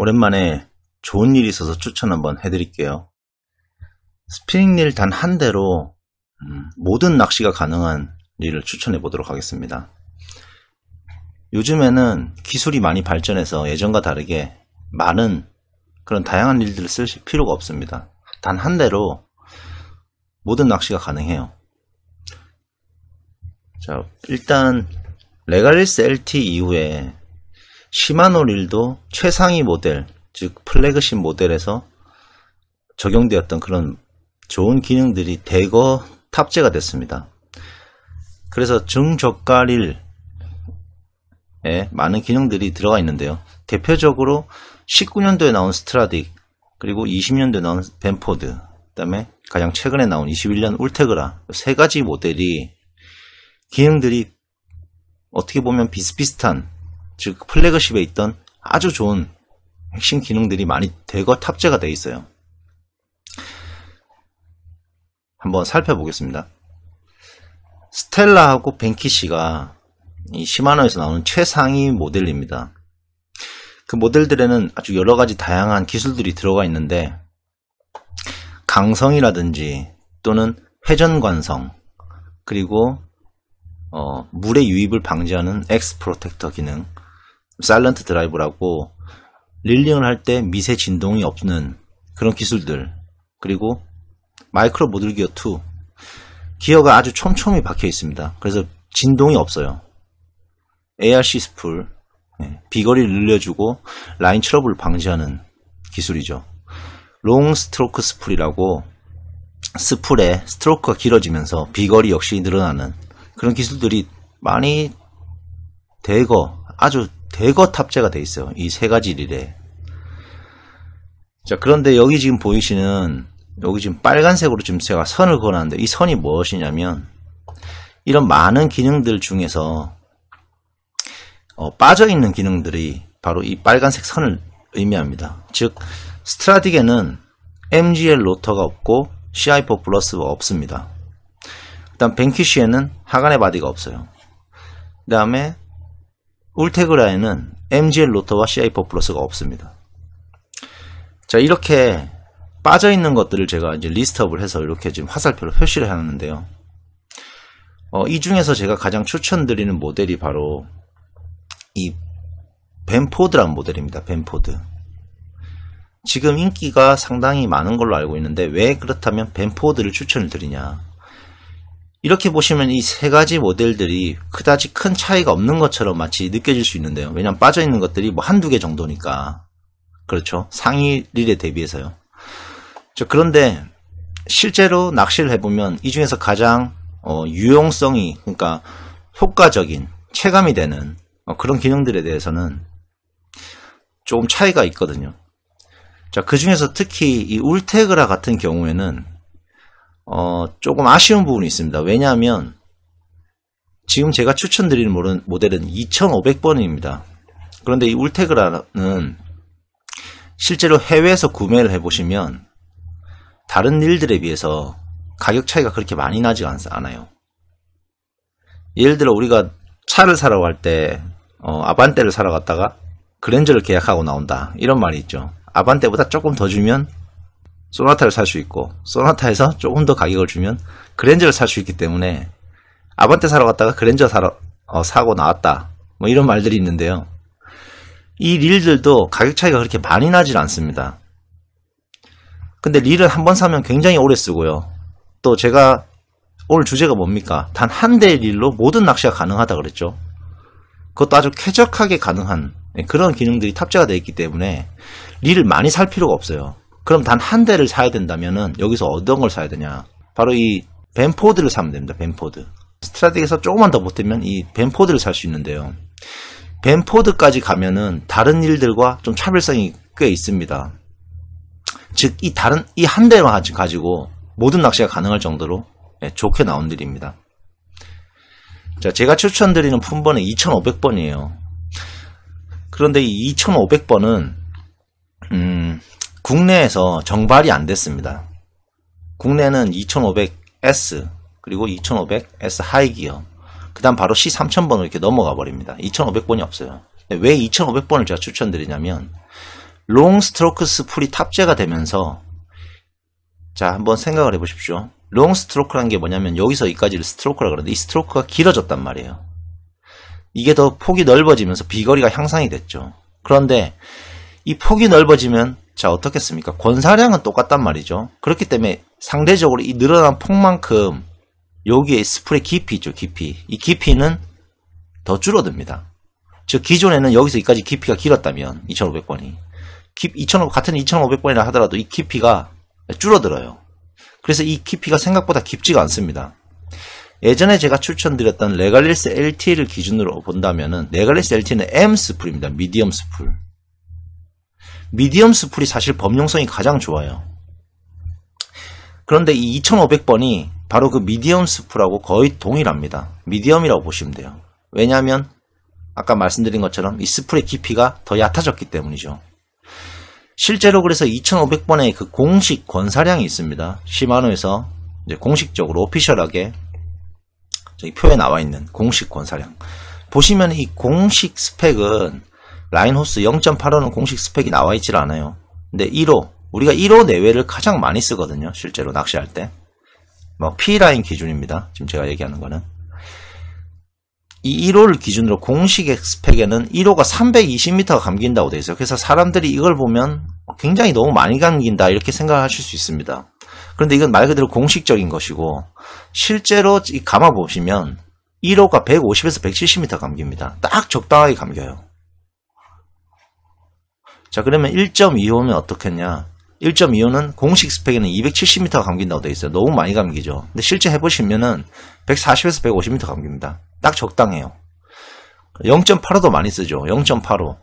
오랜만에 좋은 일이 있어서 추천 한번 해드릴게요. 스피닝릴 단 한 대로 음, 모든 낚시가 가능한 릴을 추천해 보도록 하겠습니다. 요즘에는 기술이 많이 발전해서 예전과 다르게 많은 그런 다양한 릴들을 쓸 필요가 없습니다. 단 한 대로 모든 낚시가 가능해요. 자, 일단 레갈리스 LT 이후에 시마노 릴도 최상위 모델, 즉 플래그십 모델에서 적용되었던 그런 좋은 기능들이 대거 탑재가 됐습니다. 그래서 중저가 릴에 많은 기능들이 들어가 있는데요. 대표적으로 19년도에 나온 스트라딕, 그리고 20년도에 나온 벤포드, 그다음에 가장 최근에 나온 21년 울테그라 세 가지 모델이 기능들이 어떻게 보면 비슷비슷한 즉 플래그십에 있던 아주 좋은 핵심 기능들이 많이 대거 탑재가 되어 있어요. 한번 살펴보겠습니다. 스텔라하고 벤키시가 이 시마노에서 나오는 최상위 모델입니다. 그 모델들에는 아주 여러 가지 다양한 기술들이 들어가 있는데 강성이라든지 또는 회전관성 그리고 어, 물의 유입을 방지하는 엑스 프로텍터 기능 사일런트 드라이브라고 릴링을 할 때 미세 진동이 없는 그런 기술들 그리고 마이크로 모듈 기어 2 기어가 아주 촘촘히 박혀 있습니다. 그래서 진동이 없어요. ARC 스풀 예, 비거리를 늘려주고 라인 트러블 을 방지하는 기술이죠. 롱 스트로크 스풀이라고 스풀의 스트로크가 길어지면서 비거리 역시 늘어나는 그런 기술들이 많이 대거 아주 대거 탑재가 돼 있어요. 이 세 가지 릴에. 자, 그런데 여기 지금 보이시는 여기 지금 빨간색으로 지금 제가 선을 그어놨는데 이 선이 무엇이냐면 이런 많은 기능들 중에서 어, 빠져있는 기능들이 바로 이 빨간색 선을 의미합니다. 즉 스트라딕에는 MGL 로터가 없고 CI4 플러스가 없습니다. 그 다음, 벤키쉬에는 하간의 바디가 없어요. 그 다음에 울테그라에는 MGL 로터와 CI4 플러스가 없습니다. 자, 이렇게 빠져있는 것들을 제가 이제 리스트업을 해서 이렇게 지금 화살표로 표시를 해놨는데요. 어, 이 중에서 제가 가장 추천드리는 모델이 바로 이 벤포드란 모델입니다. 벤포드. 지금 인기가 상당히 많은 걸로 알고 있는데 왜 그렇다면 벤포드를 추천을 드리냐? 이렇게 보시면 이 세 가지 모델들이 그다지 큰 차이가 없는 것처럼 마치 느껴질 수 있는데요. 왜냐하면 빠져있는 것들이 뭐 한두 개 정도니까. 그렇죠. 상위 릴에 대비해서요. 그런데 실제로 낚시를 해보면 이 중에서 가장 어, 유용성이, 그러니까 효과적인, 체감이 되는 어, 그런 기능들에 대해서는 조금 차이가 있거든요. 자, 그 중에서 특히 이 울테그라 같은 경우에는 어, 조금 아쉬운 부분이 있습니다. 왜냐하면 지금 제가 추천드리는 모델은 2500번입니다. 그런데 이 울테그라는 실제로 해외에서 구매를 해보시면 다른 일들에 비해서 가격 차이가 그렇게 많이 나지 않아요. 예를 들어 우리가 차를 사러 갈때 어, 아반떼를 사러 갔다가 그랜저를 계약하고 나온다 이런 말이 있죠. 아반떼보다 조금 더 주면 소나타를 살 수 있고 소나타에서 조금 더 가격을 주면 그랜저를 살 수 있기 때문에 아반떼 사러 갔다가 그랜저 사러 어, 사고 나왔다 뭐 이런 말들이 있는데요. 이 릴들도 가격 차이가 그렇게 많이 나질 않습니다. 근데 릴을 한번 사면 굉장히 오래 쓰고요. 또 제가 오늘 주제가 뭡니까? 단 한 대의 릴로 모든 낚시가 가능하다 그랬죠. 그것도 아주 쾌적하게 가능한 예, 그런 기능들이 탑재가 되어 있기 때문에 릴을 많이 살 필요가 없어요. 그럼 단 한 대를 사야 된다면은 여기서 어떤 걸 사야 되냐? 바로 이 벤포드를 사면 됩니다. 벤포드. 스트라틱에서 조금만 더 보태면 이 벤포드를 살 수 있는데요. 벤포드까지 가면은 다른 일들과 좀 차별성이 꽤 있습니다. 즉 이 다른 이 한 대만 가지고 모든 낚시가 가능할 정도로 예, 좋게 나온 일입니다 자, 제가 추천드리는 품번은 2,500번이에요. 그런데 이 2,500번은 음, 국내에서 정발이 안 됐습니다. 국내는 2500S 그리고 2500S 하이기어 그 다음 바로 C3000번으로 이렇게 넘어가 버립니다. 2500번이 없어요. 왜 2500번을 제가 추천드리냐면 롱 스트로크스 풀이 탑재가 되면서 자 한번 생각을 해보십시오. 롱 스트로크란 게 뭐냐면 여기서 여기까지를 스트로크라 그러는데 이 스트로크가 길어졌단 말이에요. 이게 더 폭이 넓어지면서 비거리가 향상이 됐죠. 그런데 이 폭이 넓어지면 자 어떻겠습니까? 권사량은 똑같단 말이죠. 그렇기 때문에 상대적으로 이 늘어난 폭만큼 여기에 스프레 깊이 있죠. 깊이. 이 깊이는 더 줄어듭니다. 즉 기존에는 여기서 여기까지 깊이가 길었다면 2500번이 2500, 같은 2500번이라 하더라도 이 깊이가 줄어들어요. 그래서 이 깊이가 생각보다 깊지가 않습니다. 예전에 제가 추천드렸던 레갈리스 LT를 기준으로 본다면은 레갈리스 LT는 M 스프입니다 미디엄 스프 미디엄 스풀이 사실 범용성이 가장 좋아요. 그런데 이 2500번이 바로 그 미디엄 스프라고 거의 동일합니다. 미디엄이라고 보시면 돼요. 왜냐하면 아까 말씀드린 것처럼 이 스프의 깊이가 더 얕아졌기 때문이죠. 실제로 그래서 2500번의 그 공식 권사량이 있습니다. 시마노에서 공식적으로 오피셜하게 저기 표에 나와 있는 공식 권사량. 보시면 이 공식 스펙은 라인호스 0.8호는 공식 스펙이 나와 있질 않아요. 근데 1호, 우리가 1호 내외를 가장 많이 쓰거든요. 실제로 낚시할 때. 뭐 P라인 기준입니다. 지금 제가 얘기하는 거는. 이 1호를 기준으로 공식 스펙에는 1호가 320m가 감긴다고 되어 있어요. 그래서 사람들이 이걸 보면 굉장히 너무 많이 감긴다 이렇게 생각하실 수 있습니다. 그런데 이건 말 그대로 공식적인 것이고 실제로 감아 보시면 1호가 150에서 170m 감깁니다. 딱 적당하게 감겨요. 자 그러면 1.25면 어떻겠냐 1.25는 공식 스펙에는 270m가 감긴다고 되어 있어요 너무 많이 감기죠 근데 실제 해보시면은 140에서 150m 감깁니다 딱 적당해요 0.85도 많이 쓰죠 0.85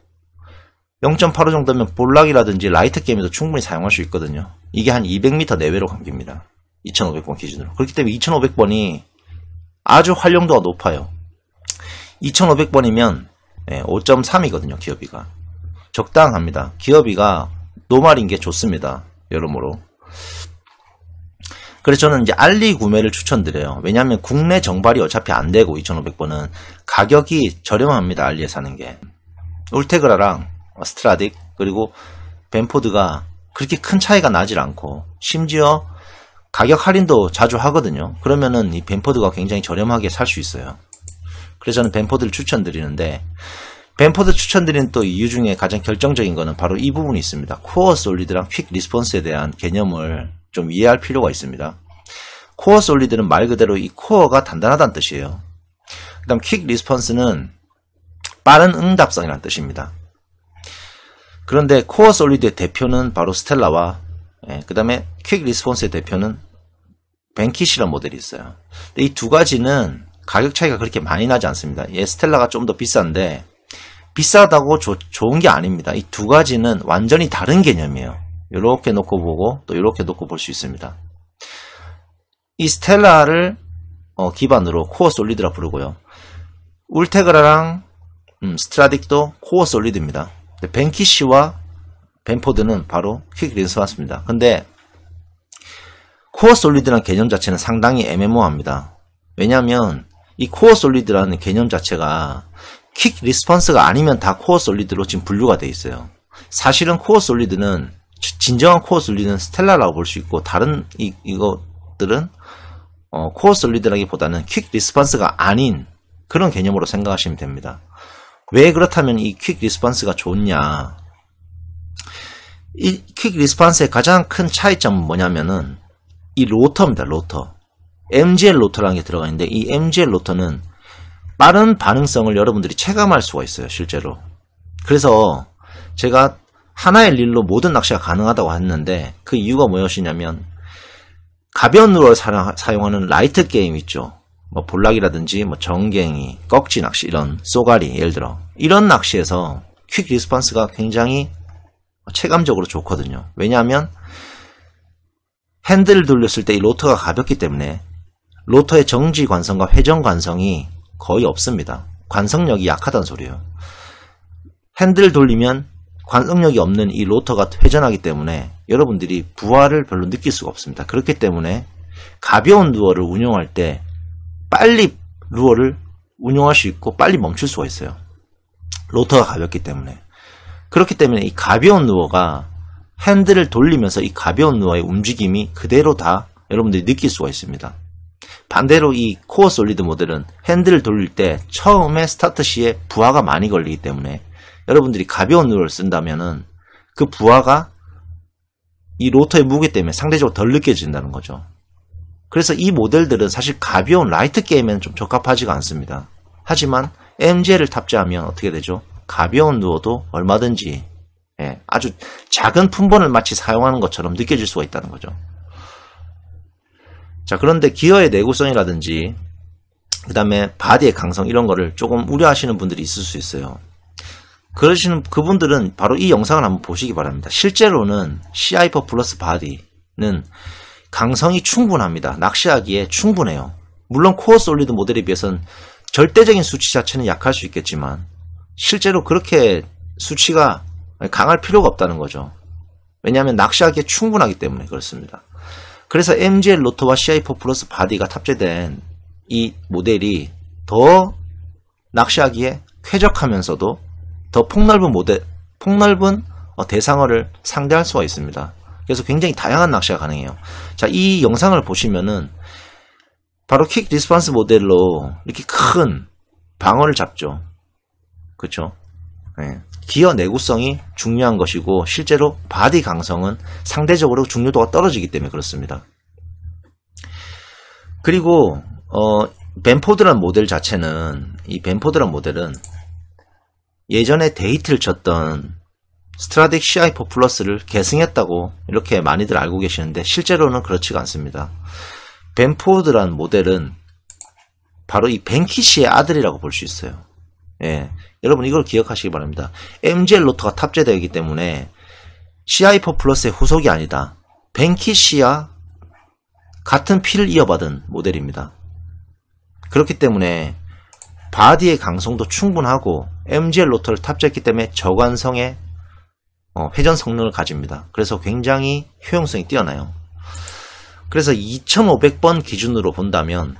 0.85 정도면 볼락이라든지 라이트 게임에도 충분히 사용할 수 있거든요 이게 한 200m 내외로 감깁니다 2500번 기준으로 그렇기 때문에 2500번이 아주 활용도가 높아요 2500번이면 5.3이거든요 예, 기업이가 적당합니다. 기업이가 노말인 게 좋습니다. 여러모로. 그래서 저는 이제 알리 구매를 추천드려요. 왜냐하면 국내 정발이 어차피 안 되고 2,500번은 가격이 저렴합니다. 알리에 사는 게. 울테그라랑 스트라딕 그리고 벤포드가 그렇게 큰 차이가 나질 않고 심지어 가격 할인도 자주 하거든요. 그러면은 이 벤포드가 굉장히 저렴하게 살 수 있어요. 그래서 저는 벤포드를 추천드리는데 벤포드 추천드리는 또 이유 중에 가장 결정적인 거는 바로 이 부분이 있습니다. 코어 솔리드랑 퀵 리스폰스에 대한 개념을 좀 이해할 필요가 있습니다. 코어 솔리드는 말 그대로 이 코어가 단단하다는 뜻이에요. 그 다음 퀵 리스폰스는 빠른 응답성이라는 뜻입니다. 그런데 코어 솔리드의 대표는 바로 스텔라와 예, 그 다음에 퀵 리스폰스의 대표는 벤키시라는 모델이 있어요. 이 두 가지는 가격 차이가 그렇게 많이 나지 않습니다. 예, 스텔라가 좀 더 비싼데 비싸다고 조, 좋은 게 아닙니다. 이 두 가지는 완전히 다른 개념이에요. 이렇게 놓고 보고 또 이렇게 놓고 볼 수 있습니다. 이 스텔라를 어, 기반으로 코어 솔리드라 부르고요. 울테그라랑 음, 스트라딕도 코어 솔리드입니다. 벤키시와 벤포드는 바로 퀵 린스왔습니다. 근데 코어 솔리드란 개념 자체는 상당히 애매모호합니다. 왜냐하면 이 코어 솔리드라는 개념 자체가 킥 리스폰스가 아니면 다 코어 솔리드로 지금 분류가 돼 있어요. 사실은 코어 솔리드는 진정한 코어 솔리드는 스텔라라고 볼 수 있고 다른 이, 이것들은 어, 코어 솔리드라기보다는 퀵 리스폰스가 아닌 그런 개념으로 생각하시면 됩니다. 왜 그렇다면 이 퀵 리스폰스가 좋냐? 이퀵 리스폰스의 가장 큰 차이점은 뭐냐면은 이 로터입니다. 로터. MGL 로터라는 게 들어가 있는데 이 MGL 로터는 빠른 반응성을 여러분들이 체감할 수가 있어요, 실제로. 그래서 제가 하나의 릴로 모든 낚시가 가능하다고 했는데 그 이유가 무엇이냐면 가벼운 룰을 사용하는 라이트 게임 있죠. 뭐 볼락이라든지 뭐 정갱이, 꺽지 낚시 이런 쏘가리 예를 들어 이런 낚시에서 퀵 리스판스가 굉장히 체감적으로 좋거든요. 왜냐하면 핸들을 돌렸을 때 이 로터가 가볍기 때문에 로터의 정지 관성과 회전 관성이 거의 없습니다. 관성력이 약하단 소리예요. 핸들 돌리면 관성력이 없는 이 로터가 회전하기 때문에 여러분들이 부하를 별로 느낄 수가 없습니다. 그렇기 때문에 가벼운 루어를 운용할 때 빨리 루어를 운용할 수 있고 빨리 멈출 수가 있어요. 로터가 가볍기 때문에. 그렇기 때문에 이 가벼운 루어가 핸들을 돌리면서 이 가벼운 루어의 움직임이 그대로 다 여러분들이 느낄 수가 있습니다. 반대로 이 코어 솔리드 모델은 핸들을 돌릴 때 처음에 스타트 시에 부하가 많이 걸리기 때문에 여러분들이 가벼운 룰을 쓴다면은 그 부하가 이 로터의 무게 때문에 상대적으로 덜 느껴진다는 거죠. 그래서 이 모델들은 사실 가벼운 라이트 게임에는 좀 적합하지가 않습니다. 하지만 m j 를 탑재하면 어떻게 되죠? 가벼운 누워도 얼마든지 예, 아주 작은 품번을 마치 사용하는 것처럼 느껴질 수가 있다는 거죠. 자, 그런데 기어의 내구성이라든지 그 다음에 바디의 강성 이런 거를 조금 우려하시는 분들이 있을 수 있어요. 그러시는 그분들은 바로 이 영상을 한번 보시기 바랍니다. 실제로는 시아이퍼 플러스 바디는 강성이 충분합니다. 낚시하기에 충분해요. 물론 코어 솔리드 모델에 비해서는 절대적인 수치 자체는 약할 수 있겠지만 실제로 그렇게 수치가 강할 필요가 없다는 거죠. 왜냐하면 낚시하기에 충분하기 때문에 그렇습니다. 그래서 MGL 노트와 CI4 플러스 바디가 탑재된 이 모델이 더 낚시하기에 쾌적하면서도 더 폭넓은 모델, 폭넓은 어, 대상어를 상대할 수가 있습니다. 그래서 굉장히 다양한 낚시가 가능해요. 자, 이 영상을 보시면은 바로 킥 리스판스 모델로 이렇게 큰 방어를 잡죠. 그쵸? 네. 기어 내구성이 중요한 것이고 실제로 바디 강성은 상대적으로 중요도가 떨어지기 때문에 그렇습니다. 그리고 어, 벤포드란 모델 자체는 이 벤포드란 모델은 예전에 데이트를 쳤던 스트라딕 CI4 플러스를 계승했다고 이렇게 많이들 알고 계시는데 실제로는 그렇지가 않습니다. 벤포드란 모델은 바로 이 벤키시의 아들이라고 볼 수 있어요. 예. 여러분 이걸 기억하시기 바랍니다. MGL 로터가 탑재되어 있기 때문에 CI4 플러스의 후속이 아니다. 벤키시와 같은 피를 이어받은 모델입니다. 그렇기 때문에 바디의 강성도 충분하고 MGL 로터를 탑재했기 때문에 저관성의 어, 회전 성능을 가집니다. 그래서 굉장히 효용성이 뛰어나요. 그래서 2500번 기준으로 본다면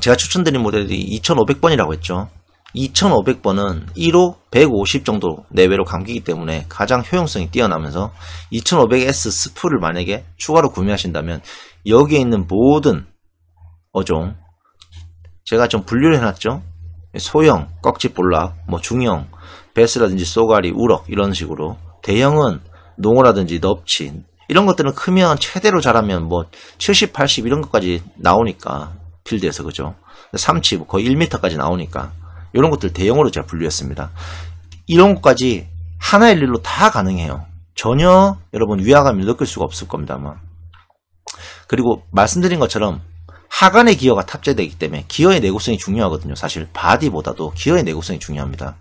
제가 추천드린 모델이 2500번이라고 했죠. 2500번은 1호 150 정도 내외로 감기기 때문에 가장 효용성이 뛰어나면서 2500S 스프를 만약에 추가로 구매하신다면 여기에 있는 모든 어종 제가 좀 분류를 해놨죠 소형, 꺽지 볼락, 뭐 중형, 베스라든지 쏘가리, 우럭 이런 식으로 대형은 농어라든지 넙친 이런 것들은 크면 최대로 자라면 뭐 70, 80 이런 것까지 나오니까 필드에서 그죠 삼치 뭐 거의 1m까지 나오니까 이런 것들 대형으로 제가 분류했습니다. 이런 것까지 하나의 일로 다 가능해요. 전혀 여러분 위화감을 느낄 수가 없을 겁니다만. 그리고 말씀드린 것처럼 하관의 기어가 탑재되기 때문에 기어의 내구성이 중요하거든요. 사실 바디보다도 기어의 내구성이 중요합니다.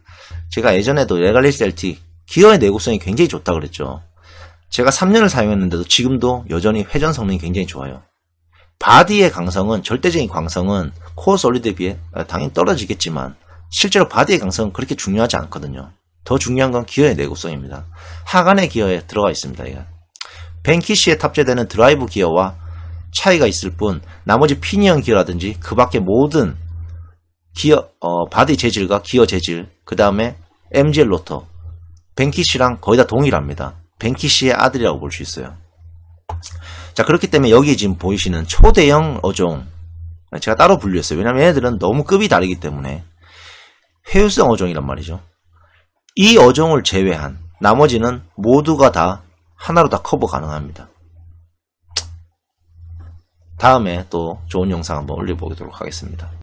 제가 예전에도 레갈리스 LT 기어의 내구성이 굉장히 좋다 그랬죠. 제가 3년을 사용했는데도 지금도 여전히 회전 성능이 굉장히 좋아요. 바디의 강성은 절대적인 강성은 코어 솔리드에 비해 당연히 떨어지겠지만 실제로 바디의 강성은 그렇게 중요하지 않거든요. 더 중요한 건 기어의 내구성입니다. 하간의 기어에 들어가 있습니다. 벤키시에 탑재되는 드라이브 기어와 차이가 있을 뿐 나머지 피니언 기어라든지 그 밖의 모든 기어 어, 바디 재질과 기어 재질 그 다음에 MGL 로터 벤키시랑 거의 다 동일합니다. 벤키시의 아들이라고 볼 수 있어요. 자 그렇기 때문에 여기 지금 보이시는 초대형 어종 제가 따로 분류했어요. 왜냐면 얘네들은 너무 급이 다르기 때문에 회유성 어종이란 말이죠. 이 어종을 제외한 나머지는 모두가 다 하나로 다 커버 가능합니다. 다음에 또 좋은 영상 한번 올려보도록 하겠습니다.